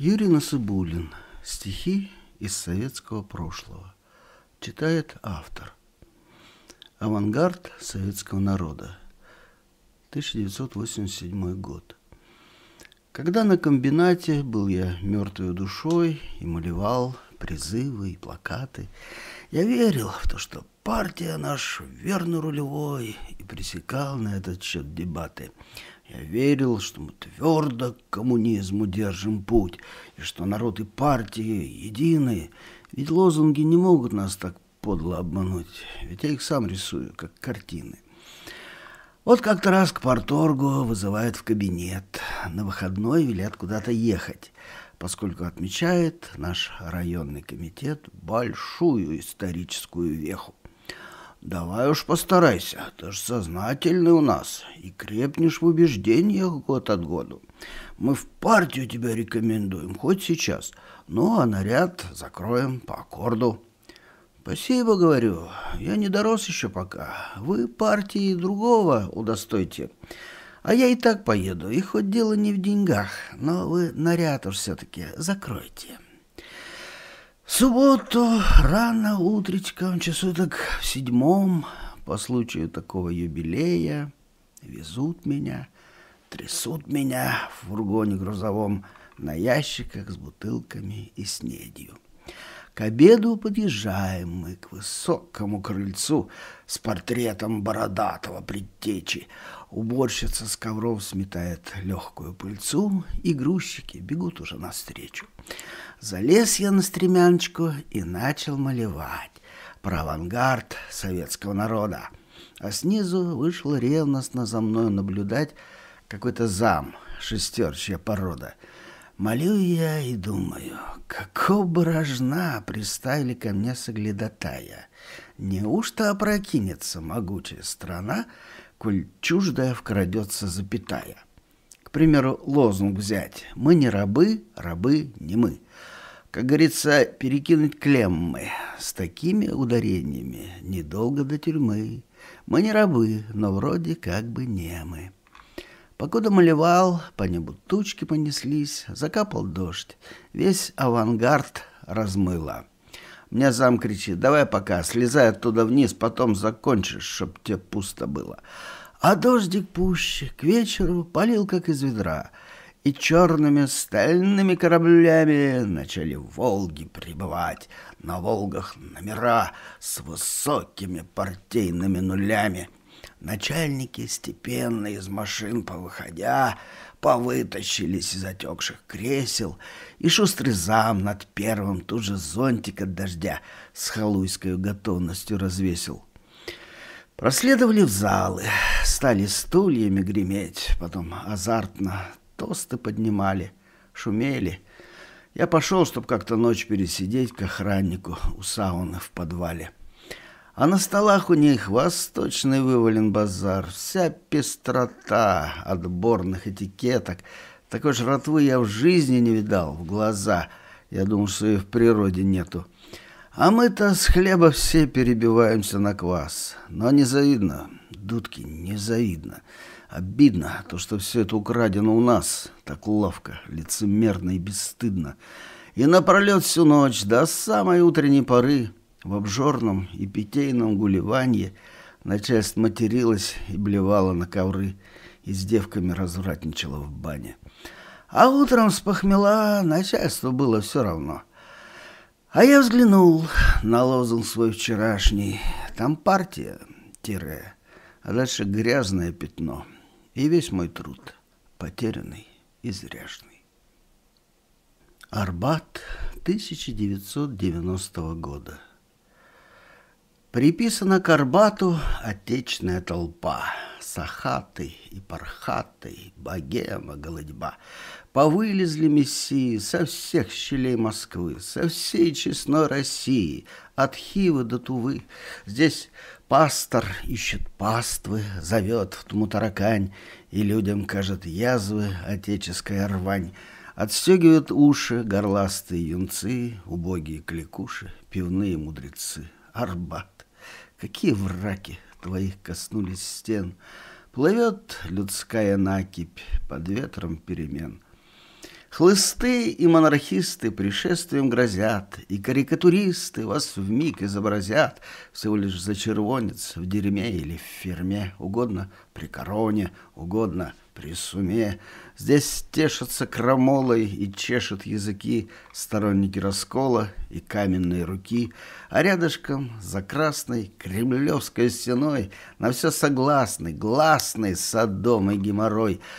Юрий Насыбулин. Стихи из советского прошлого. Читает автор. Авангард советского народа. 1987 год. Когда на комбинате был я мертвой душой и молевал призывы и плакаты, я верил в то, что партия наш верно рулевой, и пресекал на этот счет дебаты. Я верил, что мы твердо к коммунизму держим путь, и что народ и партии едины. Ведь лозунги не могут нас так подло обмануть, ведь я их сам рисую, как картины. Вот как-то раз к порторгу вызывают в кабинет. На выходной велят куда-то ехать, поскольку отмечает наш районный комитет большую историческую веху. Давай уж постарайся, ты же сознательный у нас и крепнешь в убеждениях год от году. Мы в партию тебя рекомендуем, хоть сейчас, ну а наряд закроем по аккорду. Спасибо, говорю, я не дорос еще пока. Вы партии другого удостойте. А я и так поеду, и хоть дело не в деньгах, но вы наряд уж все-таки закройте субботу рано утречком, часу так в седьмом, по случаю такого юбилея, везут меня, трясут меня в фургоне грузовом на ящиках с бутылками и снедью. К обеду подъезжаем мы к высокому крыльцу с портретом бородатого предтечи. Уборщица с ковров сметает легкую пыльцу, и грузчики бегут уже навстречу. Залез я на стремяночку и начал малевать про авангард советского народа. А снизу вышел ревностно за мной наблюдать какой-то зам, шестерчья порода. Молю я и думаю, какого бы рожна приставили ко мне соглядатая. Неужто опрокинется могучая страна, коль чуждая вкрадется запятая? К примеру, лозунг взять «Мы не рабы, рабы не мы» как говорится, перекинуть клеммы. С такими ударениями недолго до тюрьмы. Мы не рабы, но вроде как бы не мы. Погода малевал, по небу тучки понеслись, закапал дождь. Весь авангард размыло. Мне зам кричит, давай пока, слезай оттуда вниз, потом закончишь, чтоб тебе пусто было. А дождик пуще, к вечеру полил, как из ведра — и черными стальными кораблями начали «Волги» прибывать. На «Волгах» номера с высокими партийными нулями. Начальники степенно из машин повыходя, повытащились из отекших кресел, и шустрый зам над первым тут же зонтик от дождя с халуйской готовностью развесил. Проследовали в залы, стали стульями греметь, потом азартно тосты поднимали, шумели. Я пошел, чтобы как-то ночь пересидеть к охраннику у сауны в подвале. А на столах у них восточный вывален базар, вся пестрота отборных этикеток. Такой жратвы я в жизни не видал, в глаза. Я думал, что ее в природе нету. А мы-то с хлеба все перебиваемся на квас. Но не завидно, дудки, не завидно. Обидно, то, что все это украдено у нас. Так ловко, лицемерно и бесстыдно. И напролет всю ночь, до самой утренней поры, в обжорном и питейном гулеванье начальство материлось и блевало на ковры, и с девками развратничало в бане. А утром с начальство было все равно. А я взглянул на лозунг свой вчерашний. Там партия, тире, а дальше грязное пятно — и весь мой труд, потерянный и зряшный. Арбат 1990 года. Приписана к Арбату отечная толпа, сахаты и пархаты, богема, голодьба. Повылезли мессии со всех щелей Москвы, со всей честной России, от Хивы до Тувы. Здесь Пастор ищет паствы, зовет в тму таракань, И людям кажет язвы отеческая рвань. Отстегивают уши горластые юнцы, Убогие кликуши, пивные мудрецы. Арбат, какие враки твоих коснулись стен, Плывет людская накипь под ветром перемен — Хлысты и монархисты пришествием грозят, И карикатуристы вас в миг изобразят, Всего лишь за червонец в дерьме или в ферме, Угодно при короне, угодно при суме. Здесь тешатся крамолой и чешут языки Сторонники раскола и каменные руки, А рядышком за красной кремлевской стеной На все согласны, гласный садом и геморрой —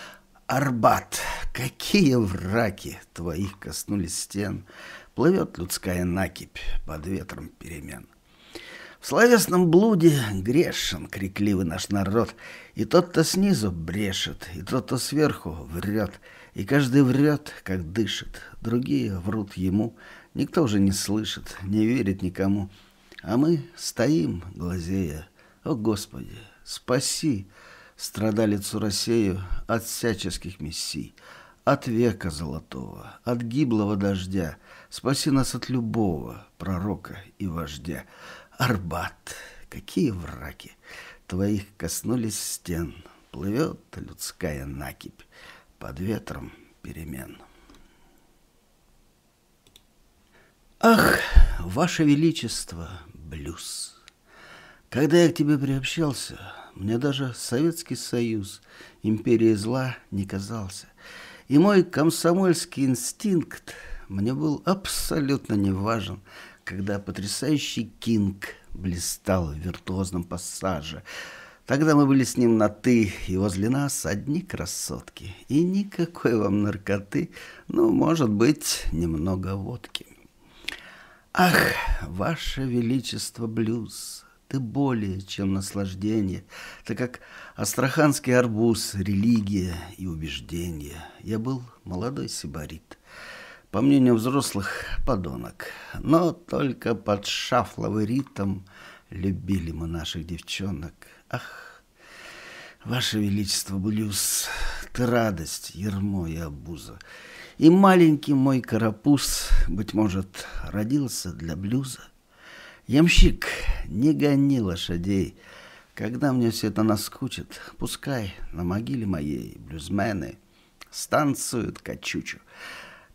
Арбат, какие враки твоих коснулись стен, Плывет людская накипь под ветром перемен. В словесном блуде грешен крикливый наш народ, И тот-то снизу брешет, и тот-то сверху врет, И каждый врет, как дышит, другие врут ему, Никто уже не слышит, не верит никому, А мы стоим, глазея, о Господи, спаси, спаси, страдалицу Россию от всяческих мессий, от века золотого, от гиблого дождя, спаси нас от любого пророка и вождя. Арбат, какие враки твоих коснулись стен, плывет людская накипь под ветром перемен. Ах, Ваше Величество, блюз! Когда я к тебе приобщался, мне даже Советский Союз, империя зла, не казался. И мой комсомольский инстинкт мне был абсолютно не важен, когда потрясающий Кинг блистал в виртуозном пассаже. Тогда мы были с ним на «ты», и возле нас одни красотки. И никакой вам наркоты, ну, может быть, немного водки. Ах, ваше величество, блюз, ты более чем наслаждение, так как астраханский арбуз – религия и убеждение. Я был молодой сибарит, по мнению взрослых – подонок, но только под шафловый ритм любили мы наших девчонок. Ах, Ваше Величество Блюз, ты радость, ермо и обуза. И маленький мой карапуз, быть может, родился для блюза – Ямщик, не гони лошадей. Когда мне все это наскучит, пускай на могиле моей блюзмены станцуют качучу.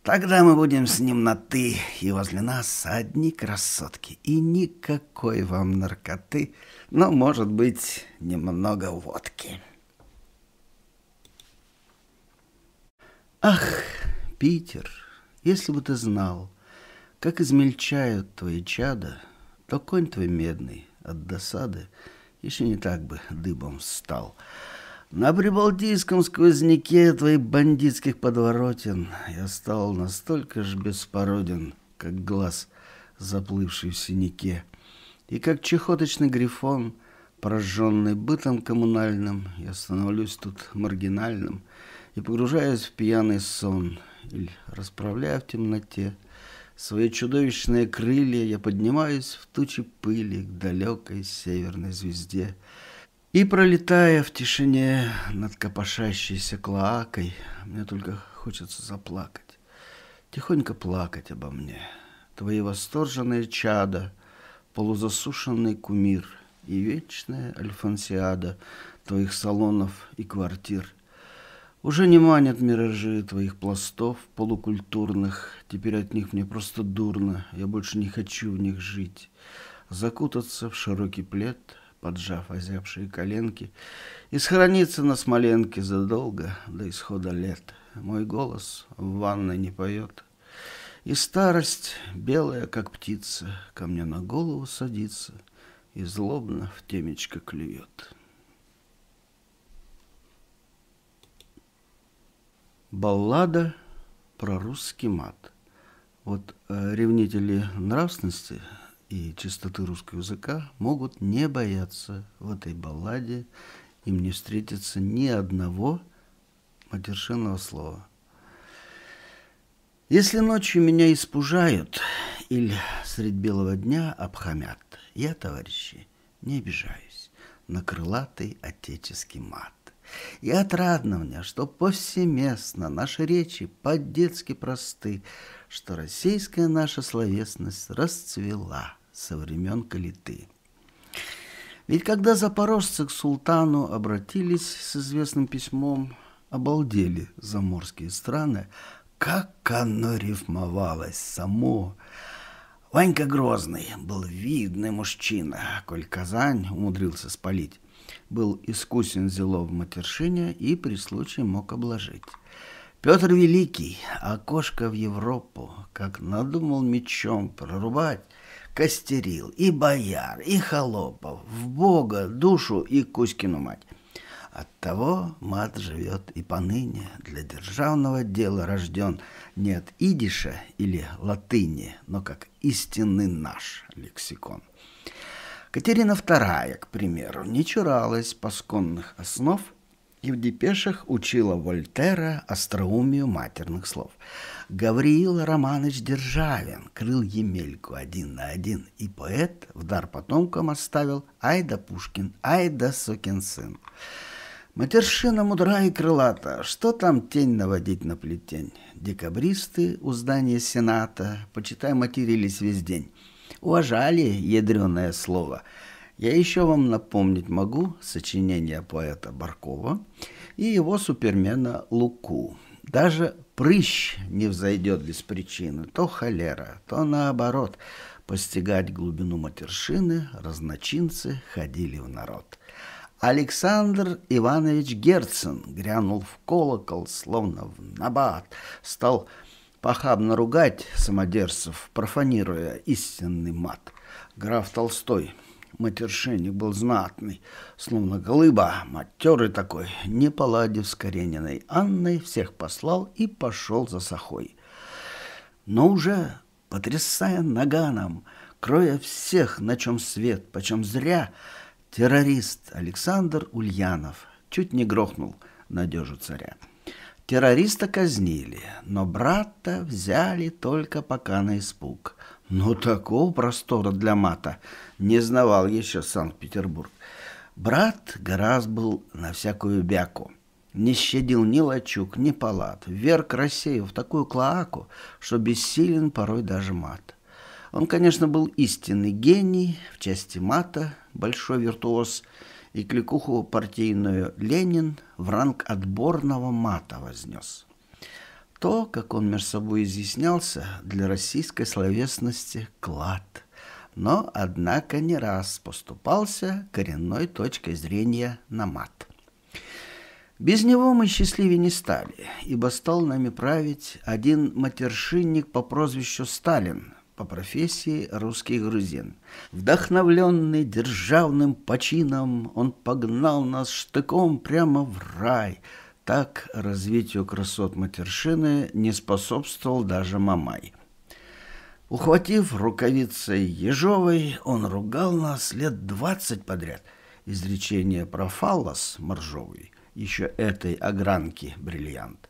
Тогда мы будем с ним на «ты», и возле нас одни красотки, и никакой вам наркоты, но, может быть, немного водки. Ах, Питер, если бы ты знал, как измельчают твои чада — то конь твой медный от досады еще не так бы дыбом встал. На прибалтийском сквозняке твоих бандитских подворотен я стал настолько ж беспороден, как глаз, заплывший в синяке, и как чехоточный грифон, прожженный бытом коммунальным, я становлюсь тут маргинальным и погружаюсь в пьяный сон, или расправляя в темноте Свои чудовищные крылья я поднимаюсь в тучи пыли к далекой северной звезде. И, пролетая в тишине над копошащейся клоакой, мне только хочется заплакать. Тихонько плакать обо мне. Твои восторженные чада, полузасушенный кумир и вечная альфонсиада твоих салонов и квартир — уже не манят миражи твоих пластов полукультурных, Теперь от них мне просто дурно, я больше не хочу в них жить. Закутаться в широкий плед, поджав озябшие коленки, И схорониться на смоленке задолго до исхода лет. Мой голос в ванной не поет, И старость, белая, как птица, Ко мне на голову садится И злобно в темечко клюет. Баллада про русский мат. Вот э, ревнители нравственности и чистоты русского языка могут не бояться в этой балладе, им не встретится ни одного матершинного слова. Если ночью меня испужают или средь белого дня обхамят, я, товарищи, не обижаюсь на крылатый отеческий мат. И отрадно мне, что повсеместно наши речи по-детски просты, что российская наша словесность расцвела со времен Калиты. Ведь когда запорожцы к султану обратились с известным письмом, обалдели заморские страны, как оно рифмовалось само. Ванька Грозный был видный мужчина, а коль Казань умудрился спалить был искусен зело в матершине и при случае мог обложить. Петр Великий окошко в Европу, как надумал мечом прорубать, костерил и бояр, и холопов, в Бога, душу и Кузькину мать. Оттого мат живет и поныне, для державного дела рожден не от идиша или латыни, но как истинный наш лексикон. Катерина II, к примеру, не чуралась посконных основ и в депешах учила Вольтера остроумию матерных слов. Гавриил Романович Державин крыл Емельку один на один, и поэт в дар потомкам оставил Айда Пушкин, Айда да сын». Матершина мудра и крылата, что там тень наводить на плетень? Декабристы у здания Сената, почитай, матерились весь день. Уважали ядреное слово. Я еще вам напомнить могу сочинение поэта Баркова и его супермена Луку. Даже прыщ не взойдет без причины, то холера, то наоборот. Постигать глубину матершины разночинцы ходили в народ. Александр Иванович Герцен грянул в колокол, словно в набат, стал похабно ругать самодерцев, профанируя истинный мат. Граф Толстой, матершинник был знатный, словно глыба, матерый такой, не поладив с Карениной Анной, всех послал и пошел за сахой. Но уже, потрясая наганом, кроя всех, на чем свет, почем зря, террорист Александр Ульянов чуть не грохнул надежу царя. Террориста казнили, но брата взяли только пока на испуг. Но ну, такого простора для мата не знавал еще Санкт-Петербург. Брат гораздо был на всякую бяку. Не щадил ни лачуг, ни палат. Вверх рассеял в такую клоаку, что бессилен порой даже мат. Он, конечно, был истинный гений в части мата, большой виртуоз – и кликуху партийную Ленин в ранг отборного мата вознес. То, как он между собой изъяснялся, для российской словесности клад, но, однако, не раз поступался коренной точкой зрения на мат. Без него мы счастливее не стали, ибо стал нами править один матершинник по прозвищу Сталин, по профессии русский грузин. Вдохновленный державным почином, он погнал нас штыком прямо в рай. Так развитию красот матершины не способствовал даже Мамай. Ухватив рукавицей Ежовой, он ругал нас лет двадцать подряд. Изречение про фаллос моржовый, еще этой огранки бриллиант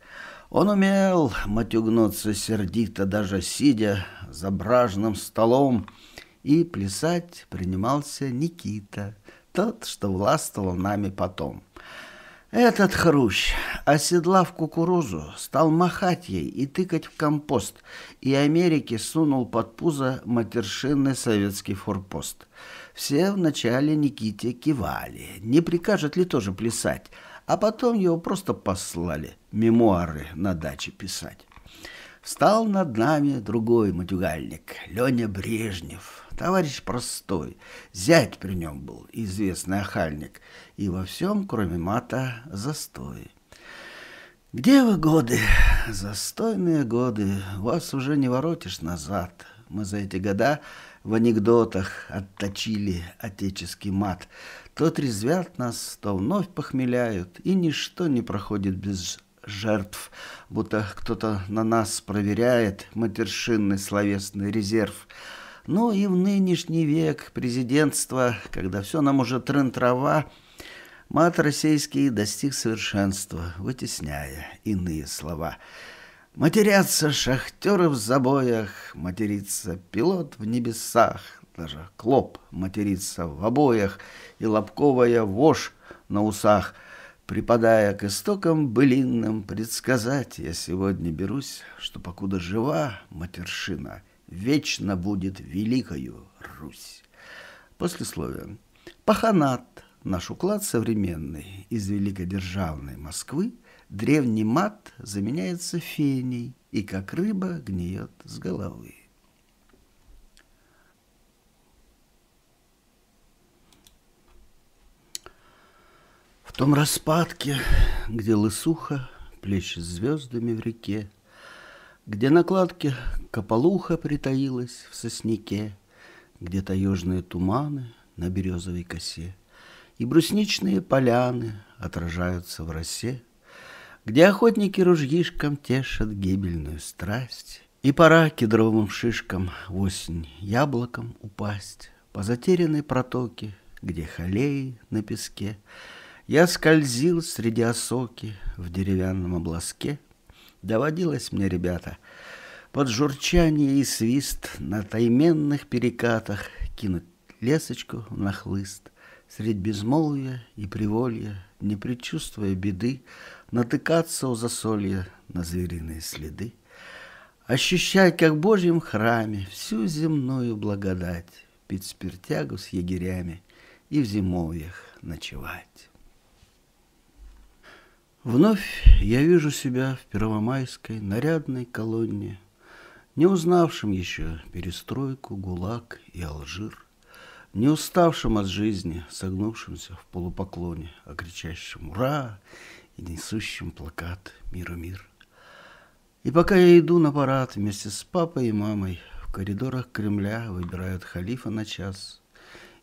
он умел матюгнуться сердито, даже сидя за бражным столом, и плясать принимался Никита, тот, что властвовал нами потом. Этот хрущ, оседлав кукурузу, стал махать ей и тыкать в компост, и Америке сунул под пузо матершинный советский форпост. Все вначале Никите кивали, не прикажет ли тоже плясать, а потом его просто послали – мемуары на даче писать. Встал над нами другой матюгальник, Леня Брежнев, товарищ простой. Зять при нем был, известный охальник, и во всем, кроме мата, застой. Где вы годы? Застойные годы. Вас уже не воротишь назад. Мы за эти года в анекдотах отточили отеческий мат. То трезвят нас, то вновь похмеляют, и ничто не проходит без жертв, будто кто-то на нас проверяет матершинный словесный резерв. Ну и в нынешний век президентства, когда все нам уже трын-трава, мат российский достиг совершенства, вытесняя иные слова. Матерятся шахтеры в забоях, матерится пилот в небесах, даже клоп матерится в обоях, и лобковая вошь на усах — Припадая к истокам былинным, предсказать я сегодня берусь, что покуда жива матершина, вечно будет великою Русь. Послесловие. Паханат – наш уклад современный из великодержавной Москвы, древний мат заменяется феней и как рыба гниет с головы. том распадке, где лысуха плещет звездами в реке, Где на кладке кополуха притаилась в сосняке, Где таежные туманы на березовой косе И брусничные поляны отражаются в росе, Где охотники ружьишкам тешат гибельную страсть, И пора кедровым шишкам в осень яблоком упасть По затерянной протоке, где халеи на песке — я скользил среди осоки в деревянном обласке. Доводилось мне, ребята, под журчание и свист на тайменных перекатах кинуть лесочку на хлыст. Средь безмолвия и приволья, не предчувствуя беды, натыкаться у засолья на звериные следы. Ощущать, как в Божьем храме, всю земную благодать, пить спиртягу с егерями и в зимовьях ночевать. Вновь я вижу себя в первомайской нарядной колонне, не узнавшим еще перестройку, ГУЛАГ и Алжир, не уставшим от жизни, согнувшимся в полупоклоне, а кричащим «Ура!» и несущим плакат «Мир, мир!». И пока я иду на парад вместе с папой и мамой, в коридорах Кремля выбирают халифа на час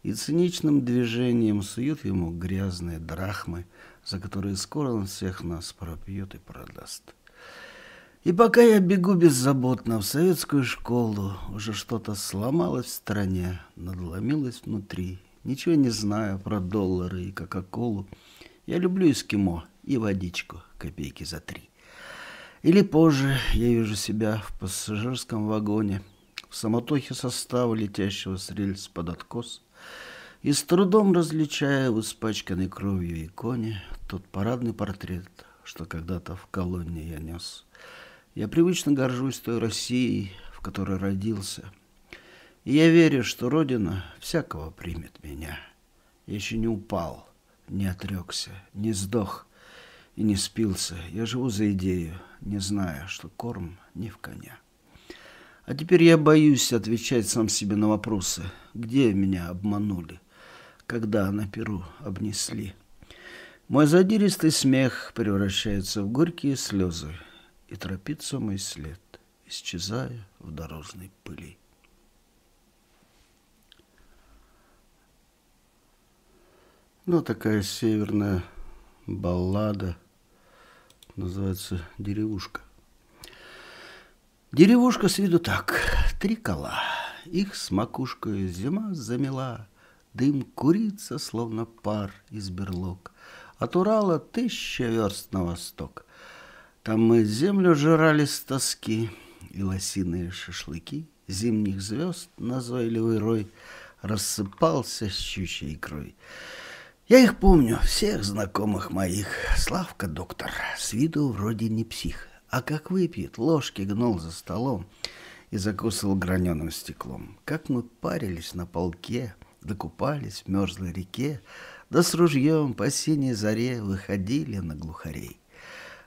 и циничным движением суют ему грязные драхмы – за которые скоро он всех нас пропьет и продаст. И пока я бегу беззаботно в советскую школу, уже что-то сломалось в стране, надломилось внутри. Ничего не знаю про доллары и кока-колу. Я люблю эскимо и водичку копейки за три. Или позже я вижу себя в пассажирском вагоне, в самотохе состава, летящего с рельс под откос, и с трудом различая в испачканной кровью иконе тот парадный портрет, что когда-то в колонне я нес. Я привычно горжусь той Россией, в которой родился. И я верю, что Родина всякого примет меня. Я еще не упал, не отрекся, не сдох и не спился. Я живу за идею, не зная, что корм не в коня. А теперь я боюсь отвечать сам себе на вопросы, где меня обманули, когда на перу обнесли. Мой задиристый смех превращается в горькие слезы, и тропится мой след, исчезая в дорожной пыли. Ну, такая северная баллада, называется «Деревушка». Деревушка с виду так, три кола, их с макушкой зима замела, дым курица, словно пар из берлог — от Урала тысяча верст на восток. Там мы землю жрали с тоски, и лосиные шашлыки зимних звезд назойливый рой рассыпался с щучьей икрой. Я их помню, всех знакомых моих. Славка доктор, с виду вроде не псих, а как выпьет, ложки гнул за столом и закусывал граненым стеклом. Как мы парились на полке, докупались в мерзлой реке, да с ружьем по синей заре выходили на глухарей.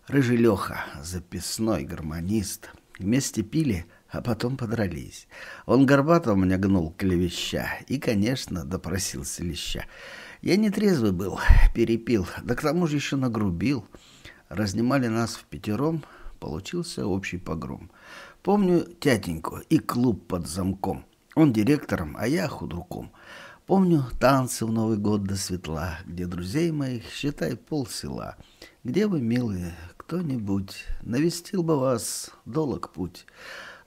Рыжий Леха, записной гармонист, вместе пили, а потом подрались. Он горбатом мне гнул клевеща и, конечно, допросился леща. Я не трезвый был, перепил, да к тому же еще нагрубил. Разнимали нас в пятером, получился общий погром. Помню тятеньку и клуб под замком. Он директором, а я худруком. Помню танцы в Новый год до светла, где друзей моих, считай, полсела. Где вы, милые, кто-нибудь, навестил бы вас долг путь.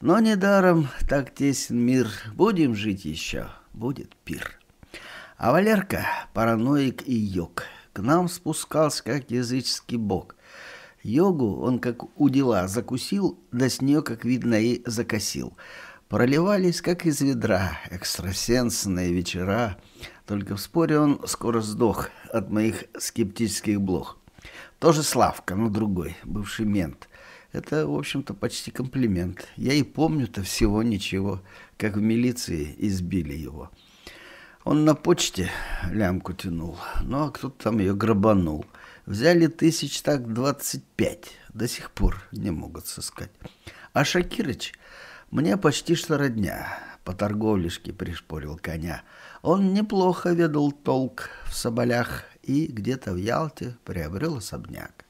Но недаром так тесен мир, будем жить еще, будет пир. А Валерка, параноик и йог, к нам спускался, как языческий бог. Йогу он, как у дела, закусил, да с нее, как видно, и закосил — проливались, как из ведра, экстрасенсные вечера. Только в споре он скоро сдох от моих скептических блох. Тоже Славка, но другой, бывший мент. Это, в общем-то, почти комплимент. Я и помню-то всего ничего, как в милиции избили его. Он на почте лямку тянул, ну а кто-то там ее грабанул. Взяли тысяч так двадцать пять, до сих пор не могут сыскать. А Шакирыч мне почти что родня. По торговлишке пришпорил коня. Он неплохо ведал толк в соболях и где-то в Ялте приобрел особняк.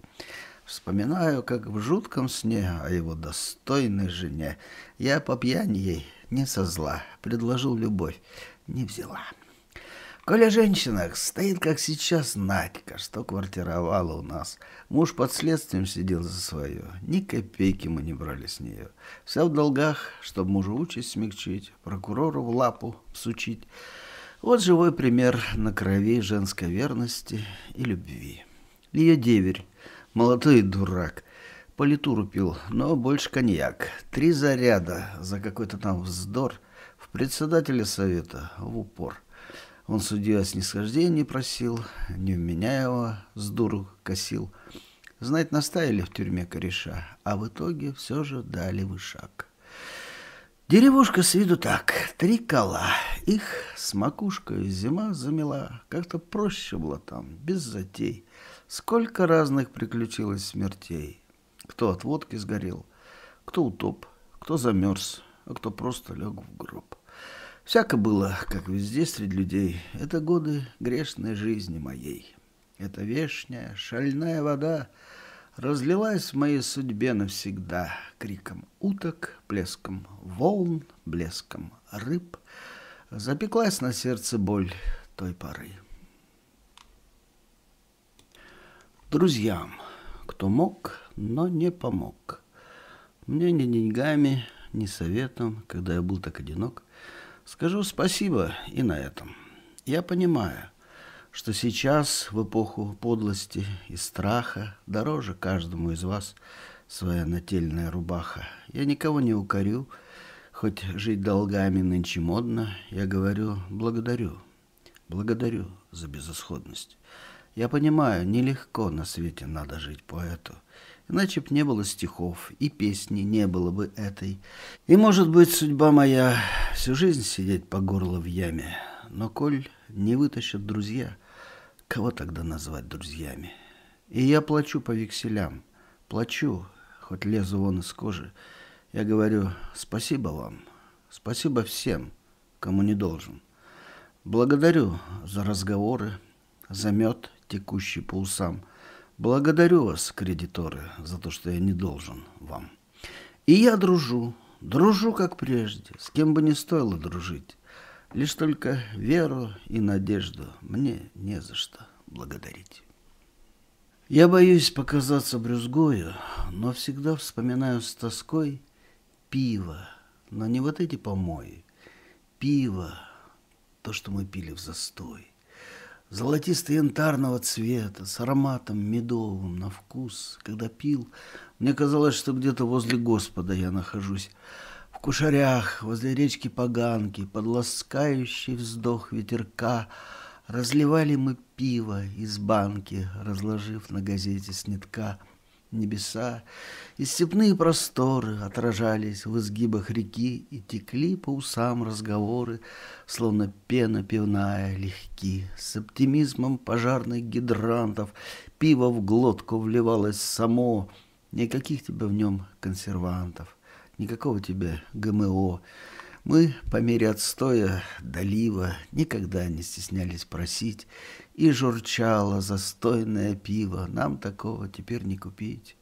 Вспоминаю, как в жутком сне о его достойной жене я по пьяни ей не со зла предложил любовь, не взяла. Коли о женщинах стоит, как сейчас, Надька, что квартировала у нас. Муж под следствием сидел за свое. Ни копейки мы не брали с нее. Все в долгах, чтобы мужу участь смягчить, прокурору в лапу всучить. Вот живой пример на крови женской верности и любви. Ее деверь, молодой дурак, политуру пил, но больше коньяк. Три заряда за какой-то там вздор в председателя совета в упор – он судья снисхождения просил, не в его с дуру косил. Знать наставили в тюрьме кореша, а в итоге все же дали вышаг. Деревушка с виду так, три кола. Их с макушкой зима замела, как-то проще было там, без затей. Сколько разных приключилось смертей. Кто от водки сгорел, кто утоп, кто замерз, а кто просто лег в гроб. Всяко было, как везде среди людей. Это годы грешной жизни моей. Эта вешняя, шальная вода разлилась в моей судьбе навсегда криком уток, плеском волн, блеском рыб. Запеклась на сердце боль той поры. Друзьям, кто мог, но не помог. Мне ни деньгами, ни советом, когда я был так одинок – Скажу спасибо и на этом. Я понимаю, что сейчас, в эпоху подлости и страха, дороже каждому из вас своя нательная рубаха. Я никого не укорю, хоть жить долгами нынче модно, я говорю «благодарю». Благодарю за безысходность. Я понимаю, нелегко на свете надо жить поэту – Иначе б не было стихов, и песни не было бы этой. И, может быть, судьба моя всю жизнь сидеть по горло в яме. Но коль не вытащат друзья, кого тогда назвать друзьями? И я плачу по векселям, плачу, хоть лезу вон из кожи. Я говорю спасибо вам, спасибо всем, кому не должен. Благодарю за разговоры, за мед, текущий по усам – Благодарю вас, кредиторы, за то, что я не должен вам. И я дружу, дружу как прежде, с кем бы ни стоило дружить. Лишь только веру и надежду мне не за что благодарить. Я боюсь показаться брюзгою, но всегда вспоминаю с тоской пиво, но не вот эти помои, пиво, то, что мы пили в застой золотисто-янтарного цвета, с ароматом медовым на вкус. Когда пил, мне казалось, что где-то возле Господа я нахожусь. В кушарях, возле речки Поганки, под ласкающий вздох ветерка, разливали мы пиво из банки, разложив на газете снитка — небеса и степные просторы отражались в изгибах реки и текли по усам разговоры, словно пена пивная легки. С оптимизмом пожарных гидрантов пиво в глотку вливалось само, никаких тебе в нем консервантов, никакого тебе ГМО, мы по мере отстоя долива никогда не стеснялись просить, и журчало застойное пиво, нам такого теперь не купить.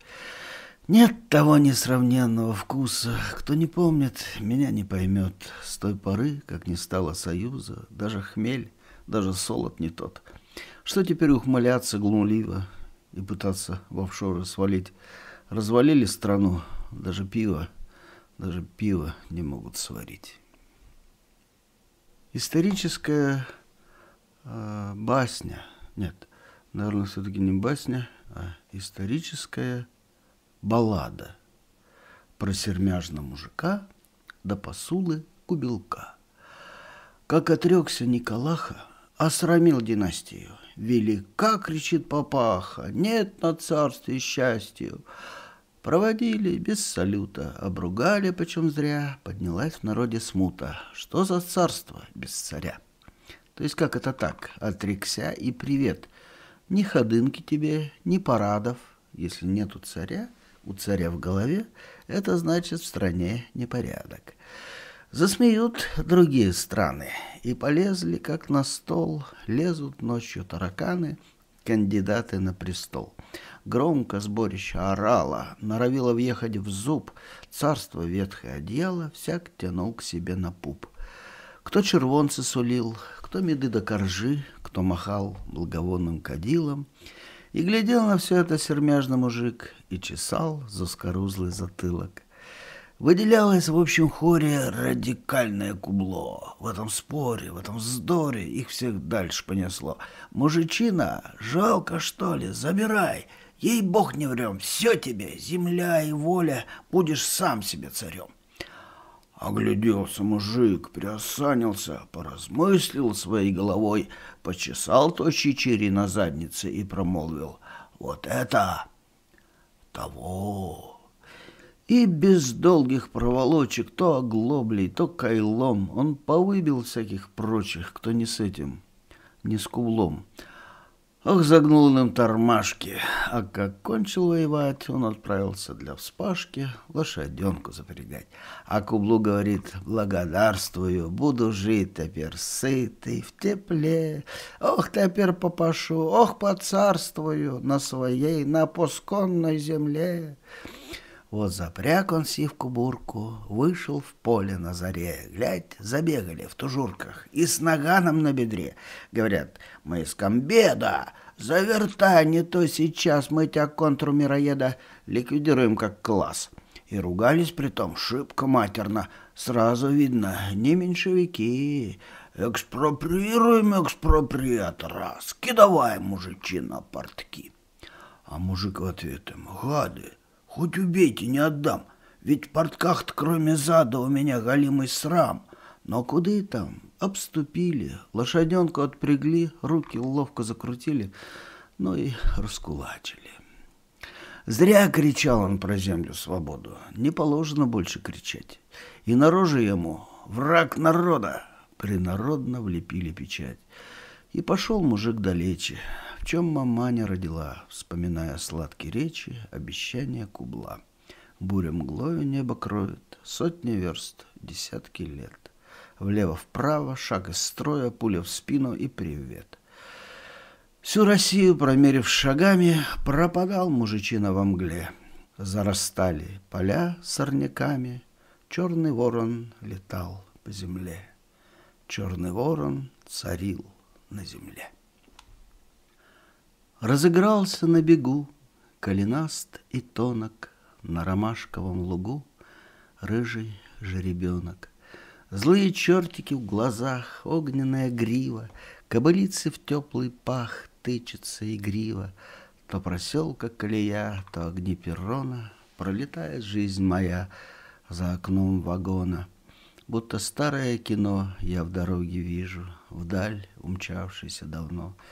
Нет того несравненного вкуса, кто не помнит, меня не поймет. С той поры, как не стало союза, даже хмель, даже солод не тот. Что теперь ухмыляться глумливо и пытаться в офшоры свалить? Развалили страну, даже пиво даже пиво не могут сварить. Историческая э, басня, нет, наверное, все-таки не басня, а историческая баллада про сермяжного мужика до да посулы кубелка. Как отрекся Николаха, осрамил династию. Велика, кричит папаха, нет на царстве счастью. Проводили без салюта, обругали, почем зря, поднялась в народе смута. Что за царство без царя? То есть как это так? Отрекся и привет. Ни ходынки тебе, ни парадов. Если нету царя, у царя в голове, это значит в стране непорядок. Засмеют другие страны и полезли, как на стол, лезут ночью тараканы, кандидаты на престол. Громко сборище орало, норовило въехать в зуб. Царство ветхое одеяло всяк тянул к себе на пуп. Кто червонцы сулил, кто меды до коржи, кто махал благовонным кадилом. И глядел на все это сермяжный мужик и чесал заскорузлый затылок. Выделялось в общем хоре радикальное кубло. В этом споре, в этом вздоре их всех дальше понесло. «Мужичина, жалко что ли? Забирай!» Ей Бог не врем, все тебе, земля и воля, будешь сам себе царем. Огляделся мужик, приосанился, поразмыслил своей головой, почесал то черри на заднице и промолвил «Вот это того!» И без долгих проволочек, то оглоблей, то кайлом, он повыбил всяких прочих, кто не с этим, не с кублом. Ох, загнул он им тормашки, а как кончил воевать, он отправился для вспашки лошаденку запрягать. А к говорит, благодарствую, буду жить теперь сытый, в тепле. Ох, теперь попашу, ох, поцарствую на своей, на пусконной земле. Вот запряг он сивку бурку, вышел в поле на заре. Глядь, забегали в тужурках и с наганом на бедре. Говорят, мы с комбеда, завертай, а не то сейчас мы тебя контру мироеда ликвидируем как класс. И ругались при том шибко матерно. Сразу видно, не меньшевики. Экспроприируем экспроприатора, скидываем мужичи на портки. А мужик в ответ им, гады, Хоть убейте, не отдам. Ведь в портках-то кроме зада у меня галимый срам. Но куды там? Обступили, лошаденку отпрягли, руки ловко закрутили, ну и раскулачили. Зря кричал он про землю свободу. Не положено больше кричать. И на роже ему «Враг народа!» Принародно влепили печать. И пошел мужик далече в чем маманя родила, вспоминая сладкие речи, обещания кубла. Буря мглою небо кроет, сотни верст, десятки лет. Влево-вправо, шаг из строя, пуля в спину и привет. Всю Россию, промерив шагами, пропадал мужичина во мгле. Зарастали поля сорняками, черный ворон летал по земле. Черный ворон царил на земле. Разыгрался на бегу, Калинаст и тонок На ромашковом лугу Рыжий жеребенок. Злые чертики в глазах, Огненная грива, Кобылицы в теплый пах Тычется игриво, То проселка колея, То огни перрона, Пролетает жизнь моя За окном вагона — Будто старое кино я в дороге вижу, Вдаль умчавшийся давно —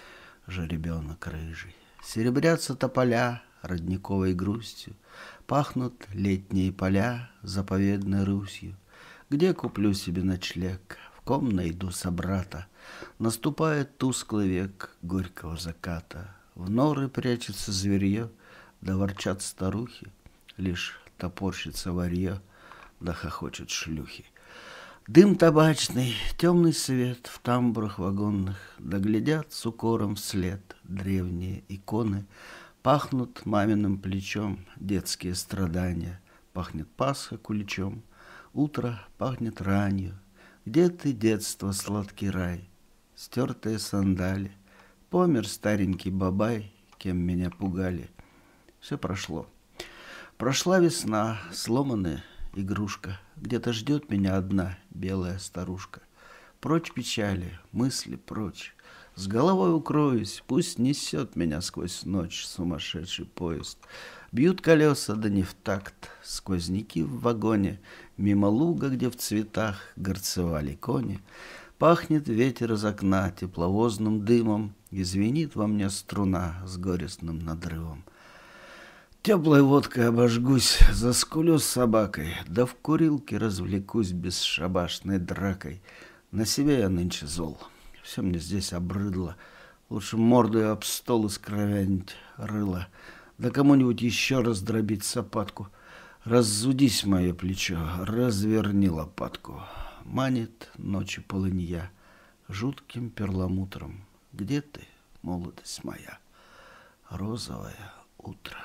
жеребенок рыжий. Серебрятся тополя родниковой грустью, Пахнут летние поля заповедной Русью. Где куплю себе ночлег, в ком найду собрата? Наступает тусклый век горького заката. В норы прячется зверье, да ворчат старухи, Лишь топорщится варье, да хохочет шлюхи. Дым табачный, темный свет в тамбурах вагонных, Доглядят да с укором вслед древние иконы, Пахнут маминым плечом детские страдания, Пахнет Пасха куличом, утро пахнет ранью. Где ты, детство, сладкий рай? Стертые сандали, помер старенький бабай, Кем меня пугали. Все прошло. Прошла весна, сломанные игрушка. Где-то ждет меня одна белая старушка. Прочь печали, мысли прочь. С головой укроюсь, пусть несет меня сквозь ночь сумасшедший поезд. Бьют колеса, да не в такт, сквозняки в вагоне, Мимо луга, где в цветах горцевали кони. Пахнет ветер из окна тепловозным дымом, И звенит во мне струна с горестным надрывом. Теплой водкой обожгусь, заскулю с собакой, да в курилке развлекусь без шабашной дракой. На себя я нынче зол, все мне здесь обрыдло. Лучше мордою об стол искровянить рыло, да кому-нибудь еще раздробить сапатку. Раззудись мое плечо, разверни лопатку. Манит ночи полынья жутким перламутром. Где ты, молодость моя, розовое утро?